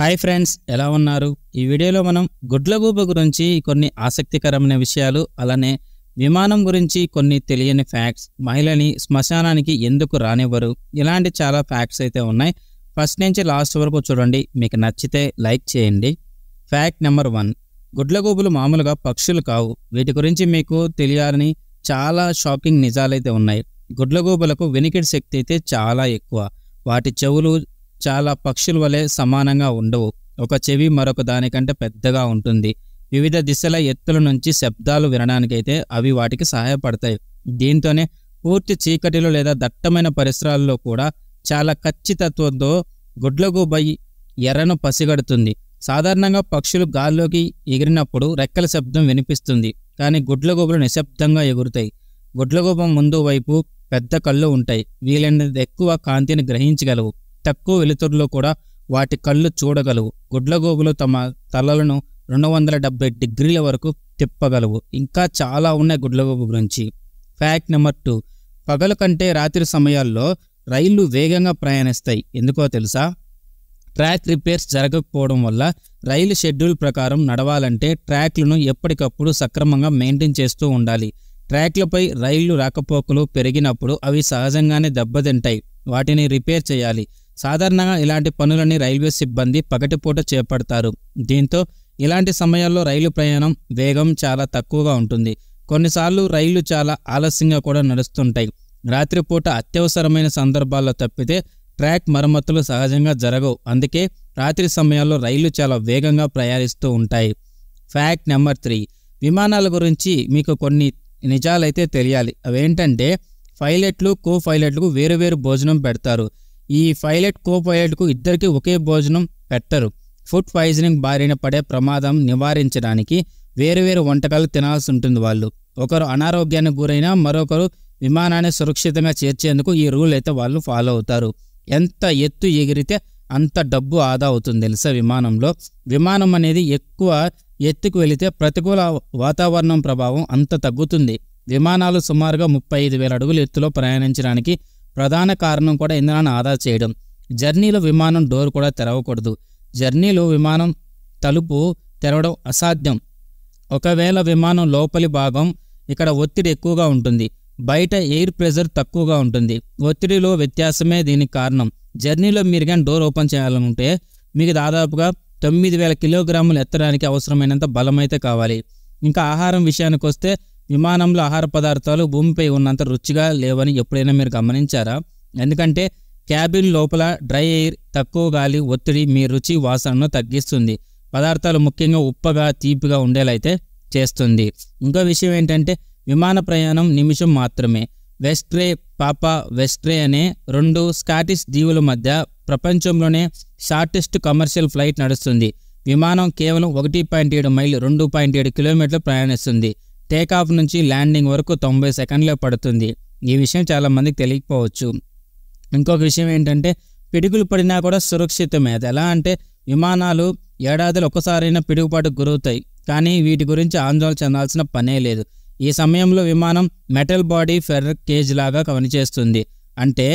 hi friends ఎలా ఉన్నారు ఈ వీడియోలో మనం గుడ్లగూబ గురించి కొన్ని ఆసక్తికరమైన విషయాలు అలానే విమానం గురించి కొన్ని తెలియని ఫ్యాక్ట్స్ మహిళని శ్మశానానికి ఎందుకు రానివ్వరు ఇలాంటి చాలా ఫ్యాక్ట్స్ అయితే ఉన్నాయి ఫస్ట్ నుంచి లాస్ట్ వరకు చూడండి మీకు నచ్చితే లైక్ చేయండి ఫ్యాక్ట్ నెంబర్ వన్ గుడ్లగూబులు మామూలుగా పక్షులు కావు వీటి గురించి మీకు తెలియాలని చాలా షాకింగ్ నిజాలైతే ఉన్నాయి గుడ్లగూబలకు వినికిడి శక్తి అయితే చాలా ఎక్కువ వాటి చెవులు చాలా పక్షుల వలె సమానంగా ఉండవు ఒక చెవి మరొక దానికంటే పెద్దగా ఉంటుంది వివిధ దిశల ఎత్తుల నుంచి శబ్దాలు వినడానికైతే అవి వాటికి సహాయపడతాయి దీంతోనే పూర్తి చీకటిలో లేదా దట్టమైన పరిసరాల్లో కూడా చాలా ఖచ్చితత్వంతో గుడ్లగూబై ఎర్రను పసిగడుతుంది సాధారణంగా పక్షులు గాల్లోకి ఎగిరినప్పుడు రెక్కల శబ్దం వినిపిస్తుంది కానీ గుడ్లగూబలు నిశ్శబ్దంగా ఎగురుతాయి గుడ్లగూబ ముందు వైపు పెద్ద కళ్ళు ఉంటాయి వీలైనది ఎక్కువ కాంతిని గ్రహించగలవు తక్కువ వెలుతురులో కూడా వాటి కళ్ళు చూడగలవు గుడ్లగోగులు తమ తలలను రెండు వందల డెబ్బై డిగ్రీల వరకు తిప్పగలవు ఇంకా చాలా ఉన్నాయి గుడ్లగోగు గురించి ఫ్యాక్ట్ నెంబర్ టూ పగలు కంటే రాత్రి సమయాల్లో రైళ్లు వేగంగా ప్రయాణిస్తాయి ఎందుకో తెలుసా ట్రాక్ రిపేర్స్ జరగకపోవడం వల్ల రైలు షెడ్యూల్ ప్రకారం నడవాలంటే ట్రాక్లను ఎప్పటికప్పుడు సక్రమంగా మెయింటైన్ చేస్తూ ఉండాలి ట్రాక్లపై రైళ్లు రాకపోకలు పెరిగినప్పుడు అవి సహజంగానే దెబ్బతింటాయి వాటిని రిపేర్ చేయాలి సాధారణంగా ఇలాంటి పనులని రైల్వే సిబ్బంది పగటిపూట చేపడతారు దీంతో ఇలాంటి సమయాల్లో రైలు ప్రయాణం వేగం చాలా తక్కువగా ఉంటుంది కొన్నిసార్లు రైళ్లు చాలా ఆలస్యంగా కూడా నడుస్తుంటాయి రాత్రిపూట అత్యవసరమైన సందర్భాల్లో తప్పితే ట్రాక్ మరమ్మతులు సహజంగా జరగవు అందుకే రాత్రి సమయాల్లో రైళ్లు చాలా వేగంగా ప్రయాణిస్తూ ఉంటాయి ఫ్యాక్ట్ నెంబర్ త్రీ విమానాల గురించి మీకు కొన్ని నిజాలైతే తెలియాలి అవేంటంటే పైలట్లు కో పైలట్లకు వేరు వేరు భోజనం పెడతారు ఈ పైలట్ కో పైలట్కు ఇద్దరికి ఒకే భోజనం పెట్టరు ఫుడ్ పాయిజనింగ్ బారిన పడే ప్రమాదం నివారించడానికి వేరువేరు వంటకాలు తినాల్సి ఉంటుంది వాళ్ళు ఒకరు అనారోగ్యానికి గురైనా మరొకరు విమానాన్ని సురక్షితంగా చేర్చేందుకు ఈ రూల్ అయితే వాళ్ళు ఫాలో అవుతారు ఎంత ఎత్తు ఎగిరితే అంత డబ్బు ఆదా అవుతుంది తెలుసా విమానంలో విమానం అనేది ఎక్కువ ఎత్తుకు వెళితే ప్రతికూల వాతావరణం ప్రభావం అంత తగ్గుతుంది విమానాలు సుమారుగా ముప్పై ఐదు వేల అడుగుల ఎత్తులో ప్రయాణించడానికి ప్రధాన కారణం కూడా ఇంధనాన్ని ఆదా చేయడం జర్నీలో విమానం డోర్ కూడా తెరవకూడదు జర్నీలో విమానం తలుపు తెరవడం అసాధ్యం ఒకవేళ విమానం లోపలి భాగం ఇక్కడ ఒత్తిడి ఎక్కువగా ఉంటుంది బయట ఎయిర్ ప్రెషర్ తక్కువగా ఉంటుంది ఒత్తిడిలో వ్యత్యాసమే దీనికి కారణం జర్నీలో మీరు కానీ డోర్ ఓపెన్ చేయాలనుకుంటే మీకు దాదాపుగా తొమ్మిది వేల కిలోగ్రాములు ఎత్తడానికి అవసరమైనంత బలం కావాలి ఇంకా ఆహారం విషయానికి వస్తే విమానంలో ఆహార పదార్థాలు భూమిపై ఉన్నంత రుచిగా లేవని ఎప్పుడైనా మీరు గమనించారా ఎందుకంటే క్యాబిన్ లోపల డ్రై ఎయిర్ తక్కువ గాలి ఒత్తిడి మీ రుచి వాసనను తగ్గిస్తుంది పదార్థాలు ముఖ్యంగా ఉప్పగా తీపిగా ఉండేలైతే చేస్తుంది ఇంకో విషయం ఏంటంటే విమాన ప్రయాణం నిమిషం మాత్రమే వెస్ట్రే పాపా వెస్ట్రే అనే రెండు స్కాటిష్ దీవుల మధ్య ప్రపంచంలోనే షార్టెస్ట్ కమర్షియల్ ఫ్లైట్ నడుస్తుంది విమానం కేవలం ఒకటి పాయింట్ ఏడు మైలు రెండు పాయింట్ ఏడు కిలోమీటర్లు ప్రయాణిస్తుంది టేకాఫ్ నుంచి ల్యాండింగ్ వరకు తొంభై సెకండ్లే పడుతుంది ఈ విషయం చాలామందికి తెలియకపోవచ్చు ఇంకొక విషయం ఏంటంటే పిడుగులు పడినా కూడా సురక్షితమే అది ఎలా అంటే విమానాలు ఏడాదిలో ఒక్కసారైనా పిడుగుపాటు గురవుతాయి కానీ వీటి గురించి ఆందోళన చెందాల్సిన పనే లేదు ఈ సమయంలో విమానం మెటల్ బాడీ ఫెర్ర కేజ్ లాగా పనిచేస్తుంది అంటే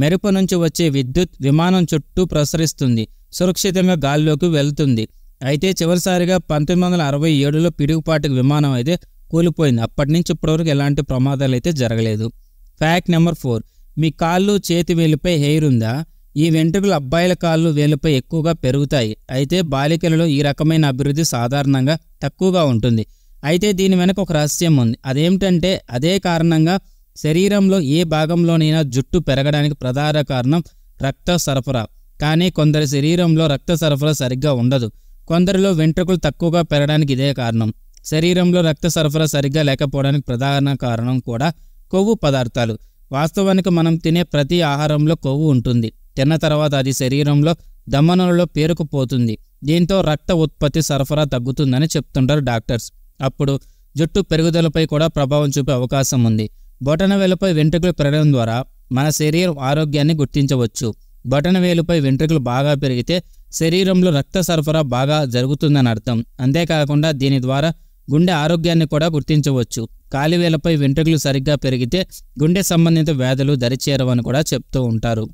మెరుపు నుంచి వచ్చే విద్యుత్ విమానం చుట్టూ ప్రసరిస్తుంది సురక్షితంగా గాల్లోకి వెళ్తుంది అయితే చివరిసారిగా పంతొమ్మిది వందల అరవై ఏడులో పిడుగుపాటు విమానం అయితే కూలిపోయింది అప్పటి నుంచి ఇప్పటివరకు ఎలాంటి ప్రమాదాలు అయితే జరగలేదు ఫ్యాక్ట్ నెంబర్ ఫోర్ మీ కాళ్ళు చేతి వేలుపై హెయిర్ ఉందా ఈ వెంట్రుకలు అబ్బాయిల కాళ్ళు వేలుపై ఎక్కువగా పెరుగుతాయి అయితే బాలికలలో ఈ రకమైన అభివృద్ధి సాధారణంగా తక్కువగా ఉంటుంది అయితే దీని వెనక ఒక రహస్యం ఉంది అదేమిటంటే అదే కారణంగా శరీరంలో ఏ భాగంలోనైనా జుట్టు పెరగడానికి ప్రధాన కారణం రక్త సరఫరా కానీ కొందరి శరీరంలో రక్త సరఫరా సరిగ్గా ఉండదు కొందరిలో వెంట్రుకలు తక్కువగా పెరగడానికి ఇదే కారణం శరీరంలో రక్త సరఫరా సరిగ్గా లేకపోవడానికి ప్రధాన కారణం కూడా కొవ్వు పదార్థాలు వాస్తవానికి మనం తినే ప్రతి ఆహారంలో కొవ్వు ఉంటుంది తిన్న తర్వాత అది శరీరంలో దమనంలో పేరుకుపోతుంది దీంతో రక్త ఉత్పత్తి సరఫరా తగ్గుతుందని చెప్తుంటారు డాక్టర్స్ అప్పుడు జుట్టు పెరుగుదలపై కూడా ప్రభావం చూపే అవకాశం ఉంది బొటనవేలుపై వెంట్రుకలు పెరగడం ద్వారా మన శరీరం ఆరోగ్యాన్ని గుర్తించవచ్చు బొటనవేలుపై వెంట్రుకలు బాగా పెరిగితే శరీరంలో రక్త సరఫరా బాగా జరుగుతుందని అర్థం అంతేకాకుండా దీని ద్వారా గుండె ఆరోగ్యాన్ని కూడా గుర్తించవచ్చు కాలివేలపై వెంట్రుకలు సరిగ్గా పెరిగితే గుండె సంబంధిత వ్యాధులు దరిచేరవని కూడా చెప్తూ ఉంటారు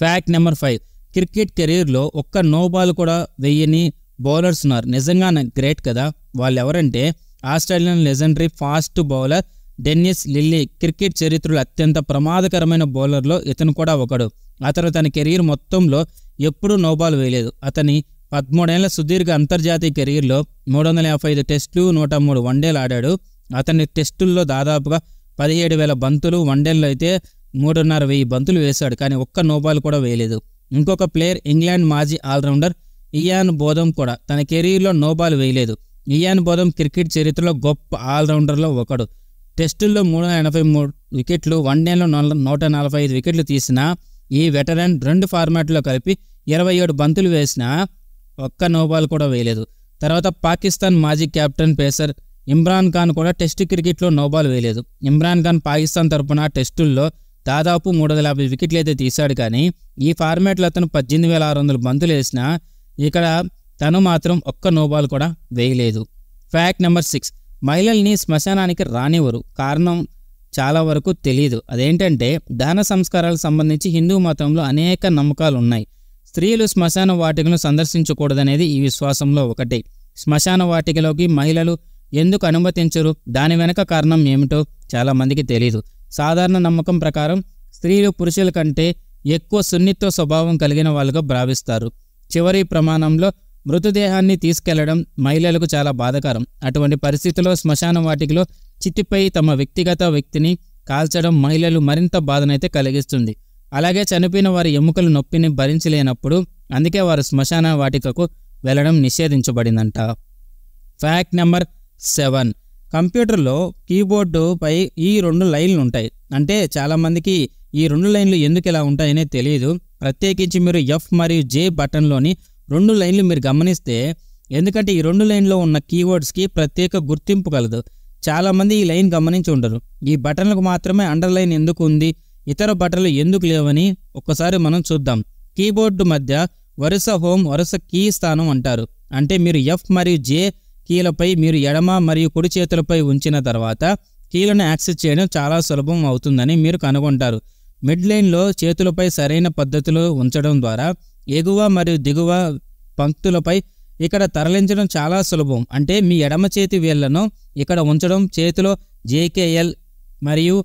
ఫ్యాక్ట్ నెంబర్ ఫైవ్ క్రికెట్ కెరీర్లో ఒక్క నో బాల్ కూడా వెయ్యని బౌలర్స్ ఉన్నారు నిజంగా గ్రేట్ కదా వాళ్ళు ఎవరంటే Australian legendary fast bowler Dennis Lillee cricket చరిత్రలో అత్యంత ప్రమాదకరమైన బౌలర్లో ఇతను కూడా ఒకడు అతను తన కెరీర్ మొత్తంలో ఎప్పుడూ నోబాల్ వేయలేదు అతని పదమూడేళ్ల సుదీర్ఘ అంతర్జాతీయ కెరీర్లో మూడు వందల యాభై ఐదు టెస్టులు నూట మూడు వన్డేలు ఆడాడు అతని టెస్టుల్లో దాదాపుగా పదిహేడు వేల బంతులు వన్డేల్లో అయితే మూడున్నర వెయ్యి బంతులు వేశాడు కానీ ఒక్క నోబాల్ కూడా వేయలేదు ఇంకొక ప్లేయర్ ఇంగ్లాండ్ మాజీ ఆల్రౌండర్ ఇయాన్ బోధం కూడా తన కెరీర్లో నోబాల్ వేయలేదు ఇయాన్ బోధం క్రికెట్ చరిత్రలో గొప్ప ఆల్రౌండర్లో ఒకడు టెస్టుల్లో మూడు వందల ఎనభై మూడు వికెట్లు వన్డేలో నూట నలభై ఐదు వికెట్లు తీసిన ఈ వెటరన్ రెండు ఫార్మాట్లో కలిపి ఇరవై ఏడు బంతులు వేసిన ఒక్క నోబాల్ కూడా వేయలేదు తర్వాత పాకిస్తాన్ మాజీ కెప్టెన్ పేసర్ ఇమ్రాన్ ఖాన్ కూడా టెస్ట్ క్రికెట్లో నోబాల్ వేయలేదు ఇమ్రాన్ ఖాన్ పాకిస్తాన్ తరపున టెస్టుల్లో దాదాపు మూడు వందల యాభై వికెట్లు అయితే తీశాడు కానీ ఈ ఫార్మాట్లో అతను పద్దెనిమిది వేల ఆరు వందలు బంతులు వేసినా ఇక్కడ తను మాత్రం ఒక్క నోబాల్ కూడా వేయలేదు ఫ్యాక్ట్ నెంబర్ సిక్స్ మహిళల్ని శ్మశానానికి రానివ్వరు కారణం చాలా వరకు తెలియదు అదేంటంటే దాన సంస్కారాలకు సంబంధించి హిందూ మతంలో అనేక నమ్మకాలు ఉన్నాయి స్త్రీలు శ్మశాన వాటికను సందర్శించకూడదనేది ఈ విశ్వాసంలో ఒకటి శ్మశాన వాటికలోకి మహిళలు ఎందుకు అనుమతించరు దాని వెనక కారణం ఏమిటో చాలామందికి తెలియదు సాధారణ నమ్మకం ప్రకారం స్త్రీలు పురుషుల కంటే ఎక్కువ సున్నిత్వ స్వభావం కలిగిన వాళ్ళుగా భావిస్తారు చివరి ప్రమాణంలో మృతదేహాన్ని తీసుకెళ్లడం మహిళలకు చాలా బాధకరం అటువంటి పరిస్థితిలో శ్మశాన వాటికలో చిత్తిపై తమ వ్యక్తిగత వ్యక్తిని కాల్చడం మహిళలు మరింత బాధనైతే కలిగిస్తుంది అలాగే చనిపోయిన వారి ఎముకల నొప్పిని భరించలేనప్పుడు అందుకే వారు శ్మశాన వాటికకు వెళ్లడం నిషేధించబడిందంట ఫ్యాక్ట్ నెంబర్ సెవెన్ కంప్యూటర్లో కీబోర్డుపై ఈ రెండు లైన్లు ఉంటాయి అంటే చాలామందికి ఈ రెండు లైన్లు ఎందుకు ఇలా ఉంటాయనే తెలియదు ప్రత్యేకించి మీరు ఎఫ్ మరియు జే బటన్లోని రెండు లైన్లు మీరు గమనిస్తే ఎందుకంటే ఈ రెండు లైన్లో ఉన్న కీవర్డ్స్కి ప్రత్యేక గుర్తింపు కలదు చాలామంది ఈ లైన్ గమనించి ఉండరు ఈ బటన్లకు మాత్రమే అండర్లైన్ ఎందుకు ఉంది ఇతర బటన్లు ఎందుకు లేవని ఒక్కసారి మనం చూద్దాం కీబోర్డు మధ్య వరుస హోమ్ వరుస కీ స్థానం అంటారు అంటే మీరు ఎఫ్ మరియు జే కీలపై మీరు ఎడమ మరియు కుడి చేతులపై ఉంచిన తర్వాత కీలను యాక్సెస్ చేయడం చాలా సులభం అవుతుందని మీరు కనుగొంటారు మిడ్ లైన్లో చేతులపై సరైన పద్ధతిలో ఉంచడం ద్వారా ఎగువ మరియు దిగువ పంక్తులపై ఇక్కడ తరలించడం చాలా సులభం అంటే మీ ఎడమ చేతి వేళ్లను ఇక్కడ ఉంచడం చేతిలో జేకేఎల్ మరియు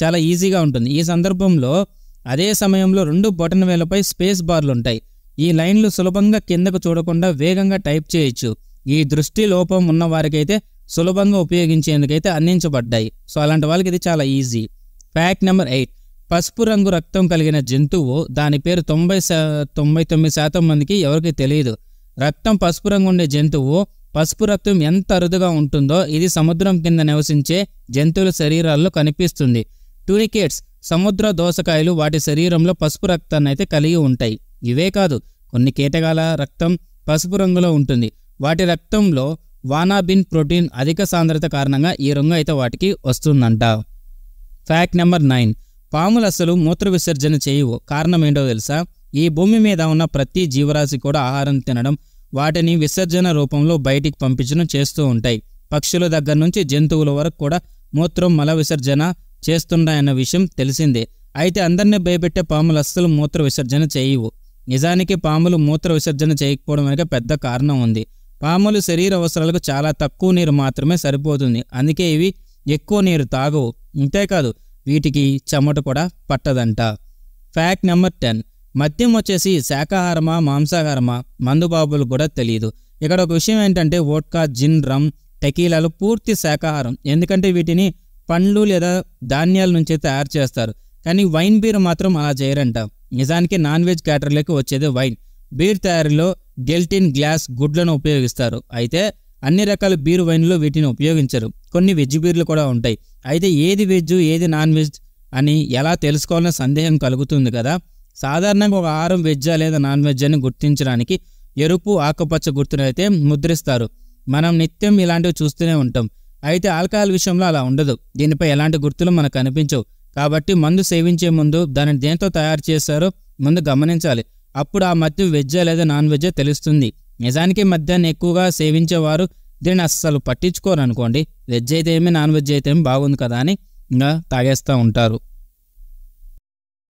చాలా ఈజీగా ఉంటుంది ఈ సందర్భంలో అదే సమయంలో రెండు బటన్ వేలపై స్పేస్ బార్లు ఉంటాయి ఈ లైన్లు సులభంగా కిందకు చూడకుండా వేగంగా టైప్ చేయొచ్చు ఈ దృష్టి లోపం ఉన్న వారికైతే సులభంగా ఉపయోగించేందుకైతే అందించబడ్డాయి సో అలాంటి వాళ్ళకి ఇది చాలా ఈజీ ఫ్యాక్ట్ నెంబర్ ఎయిట్ పసుపు రంగు రక్తం కలిగిన జంతువు దాని పేరు తొంభై తొంభై తొమ్మిది శాతం మందికి ఎవరికి తెలియదు రక్తం పసుపు రంగు ఉండే జంతువు పసుపు రక్తం ఎంత అరుదుగా ఉంటుందో ఇది సముద్రం కింద నివసించే జంతువుల శరీరాల్లో కనిపిస్తుంది టూనికేట్స్ సముద్ర దోసకాయలు వాటి శరీరంలో పసుపు రక్తాన్ని అయితే కలిగి ఉంటాయి ఇవే కాదు కొన్ని కీటకాల రక్తం పసుపు రంగులో ఉంటుంది వాటి రక్తంలో వానాబిన్ ప్రోటీన్ అధిక సాంద్రత కారణంగా ఈ రంగు అయితే వాటికి వస్తుందంట ఫ్యాక్ట్ నెంబర్ నైన్ పాములు అసలు మూత్ర విసర్జన చేయవు కారణం ఏంటో తెలుసా ఈ భూమి మీద ఉన్న ప్రతి జీవరాశి కూడా ఆహారం తినడం వాటిని విసర్జన రూపంలో బయటికి పంపించడం చేస్తూ ఉంటాయి పక్షుల దగ్గర నుంచి జంతువుల వరకు కూడా మూత్రం మల విసర్జన చేస్తుండాయన్న విషయం తెలిసిందే అయితే అందరినీ భయపెట్టే పాములు అస్సలు మూత్ర విసర్జన చేయవు నిజానికి పాములు మూత్ర విసర్జన చేయకపోవడం వెనుక పెద్ద కారణం ఉంది పాములు శరీర అవసరాలకు చాలా తక్కువ నీరు మాత్రమే సరిపోతుంది అందుకే ఇవి ఎక్కువ నీరు తాగవు ఇంతేకాదు వీటికి చెమట కూడా పట్టదంట ఫ్యాక్ట్ నెంబర్ టెన్ మద్యం వచ్చేసి శాకాహారమా మాంసాహారమా మందుబాబులు కూడా తెలియదు ఇక్కడ ఒక విషయం ఏంటంటే ఓట్కా జిన్ రమ్ టెకీలాలు పూర్తి శాకాహారం ఎందుకంటే వీటిని పండ్లు లేదా ధాన్యాల నుంచి తయారు చేస్తారు కానీ వైన్ బీర్ మాత్రం అలా చేయరంట నిజానికి నాన్ వెజ్ క్యాటర్లకు వచ్చేది వైన్ బీర్ తయారీలో గెల్టిన్ గ్లాస్ గుడ్లను ఉపయోగిస్తారు అయితే అన్ని రకాల బీర్ వైన్లు వీటిని ఉపయోగించరు కొన్ని వెజ్ బీర్లు కూడా ఉంటాయి అయితే ఏది వెజ్ ఏది నాన్ వెజ్ అని ఎలా తెలుసుకోవాలన్న సందేహం కలుగుతుంది కదా సాధారణంగా ఒక ఆహారం వెజ్జా లేదా నాన్ వెజ్ అని గుర్తించడానికి ఎరుపు ఆకుపచ్చ గుర్తునైతే ముద్రిస్తారు మనం నిత్యం ఇలాంటివి చూస్తూనే ఉంటాం అయితే ఆల్కహాల్ విషయంలో అలా ఉండదు దీనిపై ఎలాంటి గుర్తులు మనకు అనిపించవు కాబట్టి మందు సేవించే ముందు దానిని దేంతో తయారు చేశారో ముందు గమనించాలి అప్పుడు ఆ మద్యం వెజ్జా లేదా నాన్ వెజ్జా తెలుస్తుంది నిజానికి మద్యాన్ని ఎక్కువగా సేవించేవారు దీన్ని అస్సలు పట్టించుకోరు అనుకోండి వెజ్ అయితే ఏమి నాన్ వెజ్ అయితే ఏమి బాగుంది కదా అని ఇంకా తాగేస్తూ ఉంటారు